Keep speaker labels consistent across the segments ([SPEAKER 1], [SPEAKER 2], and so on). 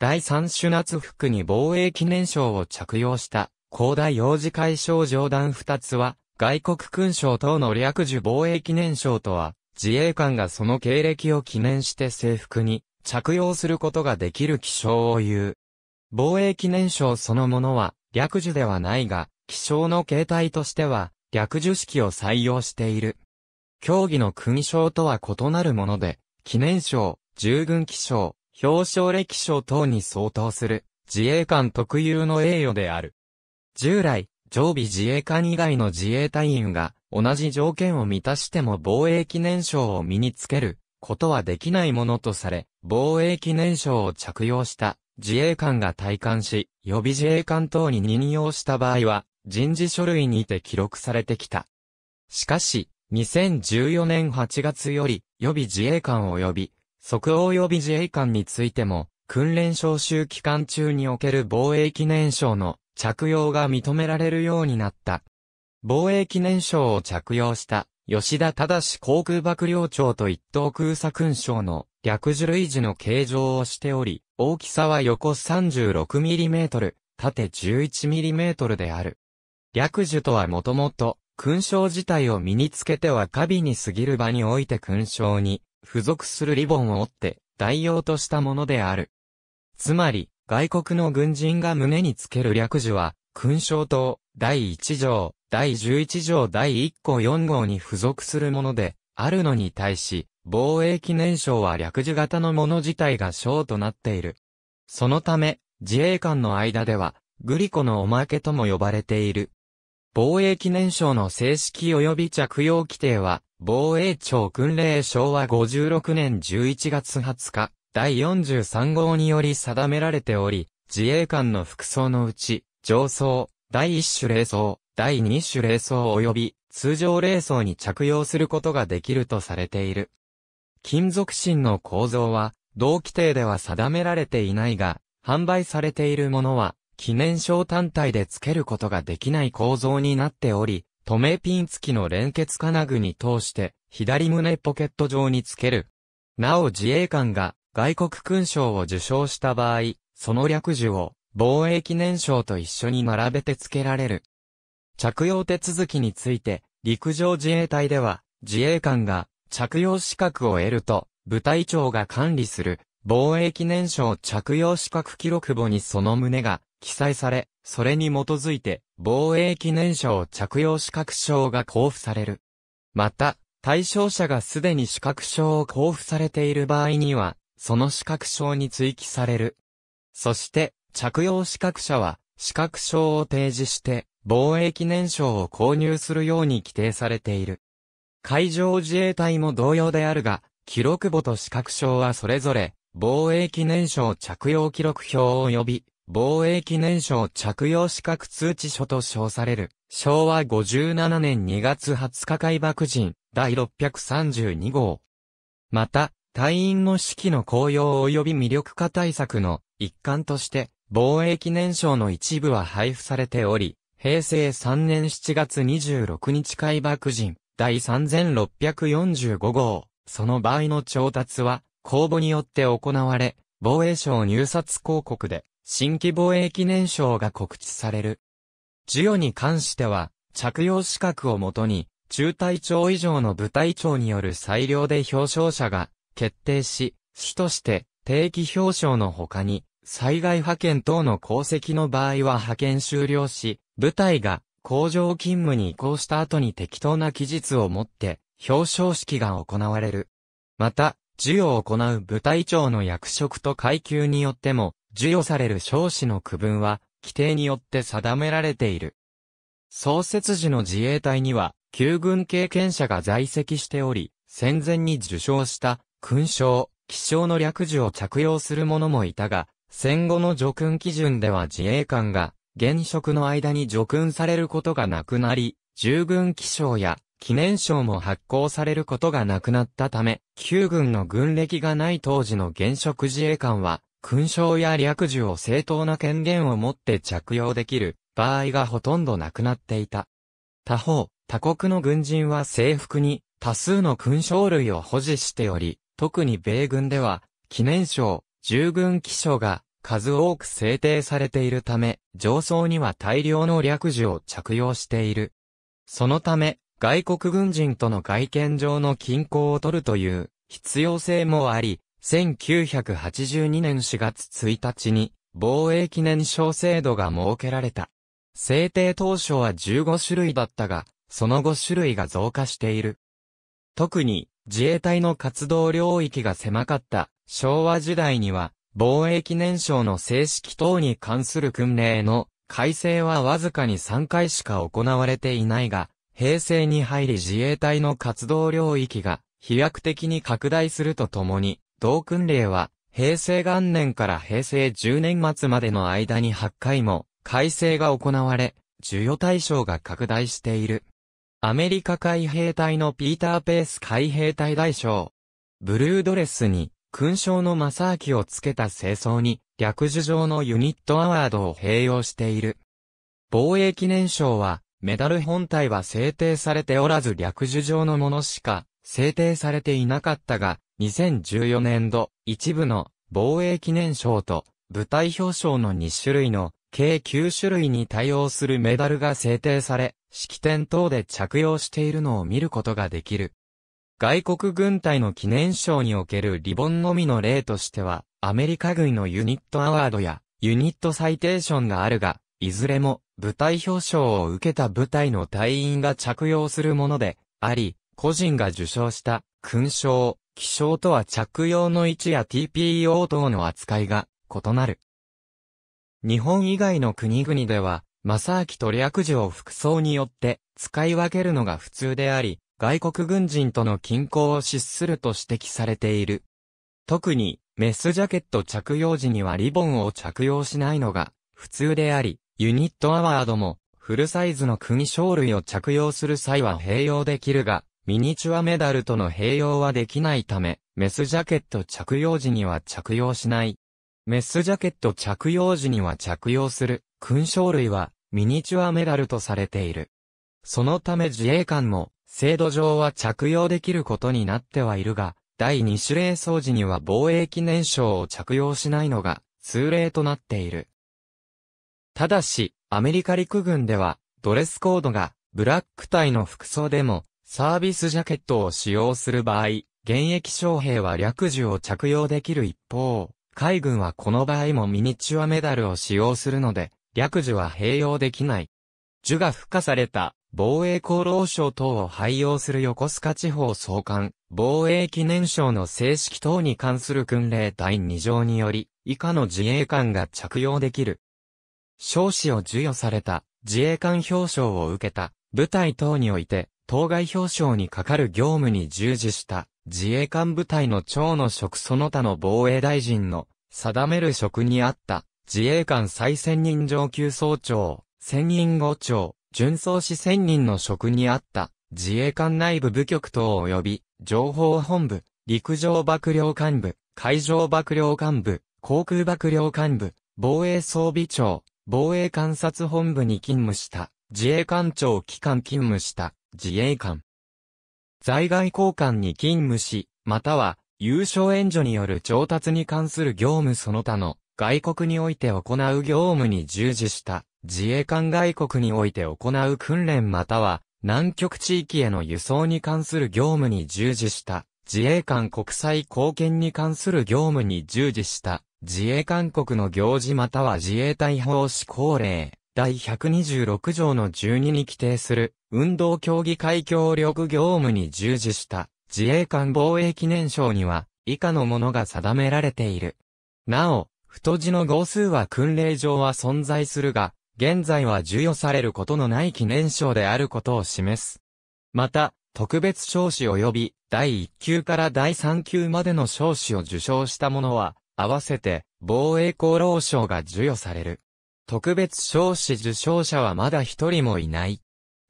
[SPEAKER 1] 第三種夏服に防衛記念章を着用した、広大幼児会賞上段二つは、外国勲章等の略受防衛記念章とは、自衛官がその経歴を記念して制服に着用することができる記章を言う。防衛記念章そのものは、略受ではないが、記章の形態としては、略受式を採用している。競技の勲章とは異なるもので、記念章、従軍記章、表彰歴書等に相当する自衛官特有の栄誉である。従来、常備自衛官以外の自衛隊員が同じ条件を満たしても防衛記念賞を身につけることはできないものとされ、防衛記念賞を着用した自衛官が退官し、予備自衛官等に任用した場合は、人事書類にて記録されてきた。しかし、2014年8月より、予備自衛官及び、即応予備自衛官についても、訓練召集期間中における防衛記念章の着用が認められるようになった。防衛記念章を着用した吉田正航空幕僚長と一等空佐勲章の略樹類似の形状をしており、大きさは横 36mm、縦 11mm である。略樹とはもともと、勲章自体を身につけては過敏に過ぎる場において勲章に付属するリボンを折って代用としたものである。つまり、外国の軍人が胸につける略字は、勲章と第1条、第11条第1項4号に付属するもので、あるのに対し、防衛記念章は略字型のもの自体が章となっている。そのため、自衛官の間では、グリコのおまけとも呼ばれている。防衛記念章の正式及び着用規定は、防衛庁訓令昭和56年11月20日、第43号により定められており、自衛官の服装のうち、上層、第1種礼装、第2種礼装及び通常礼装に着用することができるとされている。金属芯の構造は、同規定では定められていないが、販売されているものは、記念賞単体で付けることができない構造になっており、止めピン付きの連結金具に通して、左胸ポケット上につける。なお自衛官が外国勲章を受章した場合、その略樹を防衛記念章と一緒に並べて付けられる。着用手続きについて、陸上自衛隊では、自衛官が着用資格を得ると、部隊長が管理する防衛記念章着用資格記録簿にその旨が記載され、それに基づいて、防衛記念書を着用資格証が交付される。また、対象者がすでに資格証を交付されている場合には、その資格証に追記される。そして、着用資格者は、資格証を提示して、防衛記念証を購入するように規定されている。海上自衛隊も同様であるが、記録簿と資格証はそれぞれ、防衛記念証着用記録表を呼び、防衛記念賞着用資格通知書と称される、昭和57年2月20日海爆人、第632号。また、隊員の士気の高揚及び魅力化対策の一環として、防衛記念賞の一部は配布されており、平成3年7月26日海爆人、第3645号、その場合の調達は、公募によって行われ、防衛省入札広告で、新規防衛記念賞が告知される。授与に関しては、着用資格をもとに、中隊長以上の部隊長による裁量で表彰者が決定し、主として定期表彰の他に、災害派遣等の功績の場合は派遣終了し、部隊が工場勤務に移行した後に適当な期日をもって表彰式が行われる。また、授与を行う部隊長の役職と階級によっても、授与される少子の区分は、規定によって定められている。創設時の自衛隊には、旧軍経験者が在籍しており、戦前に受賞した、勲章、気章の略字を着用する者もいたが、戦後の叙勲基準では自衛官が、現職の間に叙勲されることがなくなり、従軍気章や記念章も発行されることがなくなったため、旧軍の軍歴がない当時の現職自衛官は、勲章や略樹を正当な権限を持って着用できる場合がほとんどなくなっていた。他方、他国の軍人は制服に多数の勲章類を保持しており、特に米軍では、記念章、従軍記章が数多く制定されているため、上層には大量の略樹を着用している。そのため、外国軍人との外見上の均衡を取るという必要性もあり、1982年4月1日に防衛記念賞制度が設けられた。制定当初は15種類だったが、その5種類が増加している。特に自衛隊の活動領域が狭かった昭和時代には防衛記念賞の正式等に関する訓令の改正はわずかに3回しか行われていないが、平成に入り自衛隊の活動領域が飛躍的に拡大するとともに、同訓令は、平成元年から平成10年末までの間に8回も改正が行われ、授与対象が拡大している。アメリカ海兵隊のピーター・ペース海兵隊大将。ブルードレスに勲章の正明をつけた清掃に略樹状のユニットアワードを併用している。防衛記念賞はメダル本体は制定されておらず略樹状のものしか制定されていなかったが、2014年度、一部の防衛記念賞と部隊表彰の2種類の計9種類に対応するメダルが制定され、式典等で着用しているのを見ることができる。外国軍隊の記念賞におけるリボンのみの例としては、アメリカ軍のユニットアワードやユニットサイテーションがあるが、いずれも部隊表彰を受けた部隊の隊員が着用するものであり、個人が受賞した勲章、気象とは着用の位置や TPO 等の扱いが異なる。日本以外の国々では、正明と略字を服装によって使い分けるのが普通であり、外国軍人との均衡を失すると指摘されている。特に、メスジャケット着用時にはリボンを着用しないのが普通であり、ユニットアワードもフルサイズの国章類を着用する際は併用できるが、ミニチュアメダルとの併用はできないため、メスジャケット着用時には着用しない。メスジャケット着用時には着用する勲章類はミニチュアメダルとされている。そのため自衛官も制度上は着用できることになってはいるが、第2種類掃除には防衛記念章を着用しないのが通例となっている。ただし、アメリカ陸軍では、ドレスコードが、ブラック体の服装でも、サービスジャケットを使用する場合、現役将兵は略樹を着用できる一方、海軍はこの場合もミニチュアメダルを使用するので、略樹は併用できない。樹が付加された防衛厚労省等を廃用する横須賀地方総監、防衛記念省の正式等に関する訓令第2条により、以下の自衛官が着用できる。少子を授与された自衛官表彰を受けた部隊等において、当該表彰にかかる業務に従事した自衛官部隊の長の職その他の防衛大臣の定める職にあった自衛官再選任上級総長、専任後長、巡総司専任の職にあった自衛官内部部局等及び情報本部、陸上幕僚幹部、海上幕僚幹部、航空幕僚幹部、防衛装備庁、防衛監察本部に勤務した、自衛官庁機関勤務した、自衛官。在外交官に勤務し、または、優勝援助による調達に関する業務その他の外国において行う業務に従事した自衛官外国において行う訓練または南極地域への輸送に関する業務に従事した自衛官国際貢献に関する業務に従事した自衛官国の行事または自衛隊法施行令第126条の12に規定する運動競技会協力業務に従事した自衛官防衛記念賞には以下のものが定められている。なお、太字の号数は訓令上は存在するが、現在は授与されることのない記念賞であることを示す。また、特別賞子及び第1級から第3級までの賞子を受賞したものは、合わせて防衛功労賞が授与される。特別賞子受賞者はまだ一人もいない。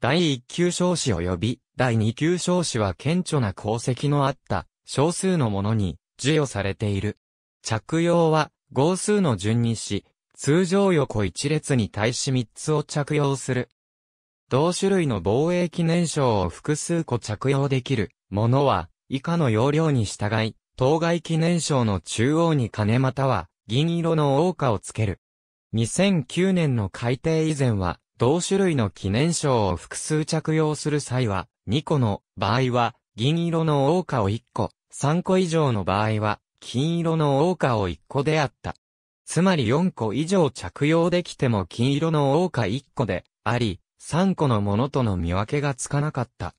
[SPEAKER 1] 第1級少子及び第2級少子は顕著な功績のあった少数のものに授与されている。着用は号数の順にし、通常横一列に対し3つを着用する。同種類の防衛記念章を複数個着用できるものは、以下の要領に従い、当該記念章の中央に金または銀色の王歌をつける。2009年の改定以前は、同種類の記念賞を複数着用する際は、2個の場合は、銀色の王花を1個、3個以上の場合は、金色の王花を1個であった。つまり4個以上着用できても金色の王花1個であり、3個のものとの見分けがつかなかった。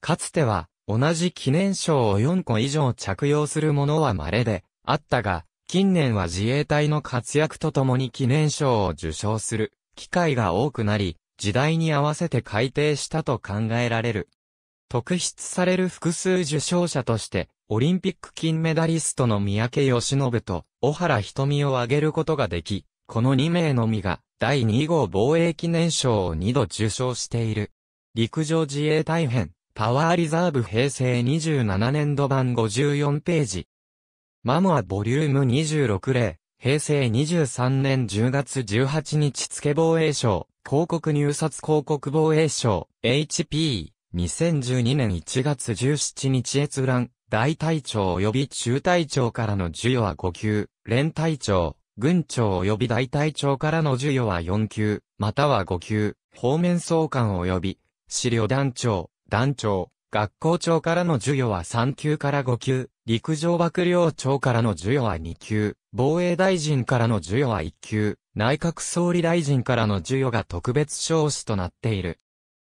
[SPEAKER 1] かつては、同じ記念賞を4個以上着用するものは稀で、あったが、近年は自衛隊の活躍とともに記念賞を受賞する機会が多くなり、時代に合わせて改定したと考えられる。特筆される複数受賞者として、オリンピック金メダリストの三宅義信と小原瞳を挙げることができ、この2名のみが第2号防衛記念賞を2度受賞している。陸上自衛隊編、パワーリザーブ平成27年度版54ページ。マモアボリューム26例、平成23年10月18日付防衛省、広告入札広告防衛省、HP、2012年1月17日閲覧、大隊長及び中隊長からの授与は5級、連隊長、軍長及び大隊長からの授与は4級、または5級、方面総監及び、資料団長、団長、学校長からの授与は3級から5級、陸上幕僚長からの授与は2級、防衛大臣からの授与は1級、内閣総理大臣からの授与が特別賞子となっている。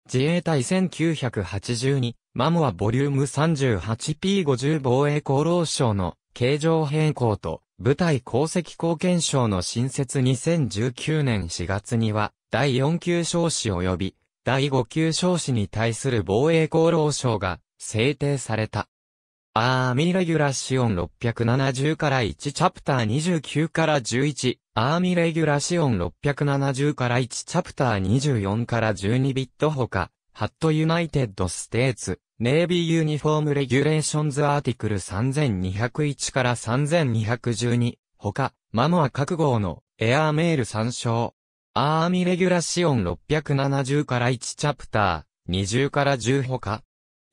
[SPEAKER 1] 自衛隊1982、マモアボリューム 38P50 防衛厚労省の形状変更と部隊功績貢献賞の新設2019年4月には第4級賞子及び第5級賞子に対する防衛厚労省が制定された。アーミーレギュラシオン670から1チャプター29から11、アーミーレギュラシオン670から1チャプター24から12ビットほか、ハットユナイテッドステーツ、ネイビーユニフォームレギュレーションズアーティクル3201から3212、ほか、マモア各号のエアーメール参照。アーミーレギュラシオン670から1チャプター、20から10ほか、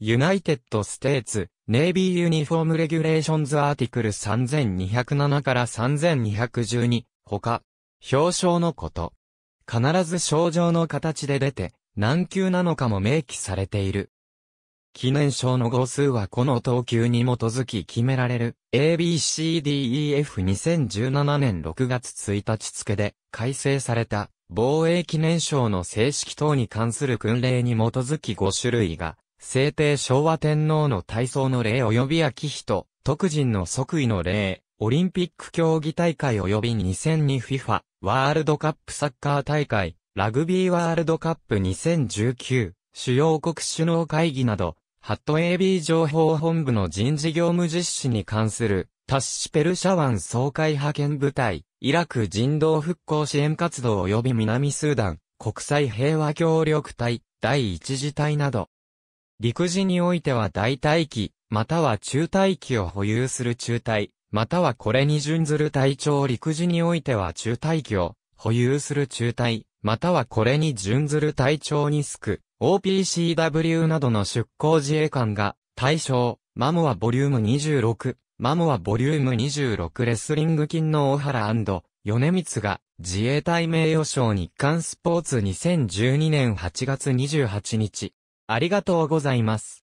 [SPEAKER 1] ユナイテッドステーツ、ネイビーユニフォームレギュレーションズアーティクル3207から3212、他、表彰のこと。必ず症状の形で出て、何級なのかも明記されている。記念賞の号数はこの等級に基づき決められる ABCDEF2017 年6月1日付で改正された防衛記念賞の正式等に関する訓令に基づき5種類が聖帝昭和天皇の体操の例及び秋人、特人の即位の例、オリンピック競技大会及び 2002FIFA ワールドカップサッカー大会、ラグビーワールドカップ2019、主要国首脳会議など、ハット AB 情報本部の人事業務実施に関する、タッシペルシャワン総会派遣部隊、イラク人道復興支援活動及び南スーダン、国際平和協力隊、第一次隊など、陸自においては代替機、または中体機を保有する中体、またはこれに準ずる隊長陸自においては中体機を保有する中体、またはこれに準ずる隊長にすく、OPCW などの出向自衛官が、対象、マモはボリューム26、マモはボリューム26レスリング金の大原米光が自衛隊名誉賞日刊スポーツ2012年8月28日、ありがとうございます。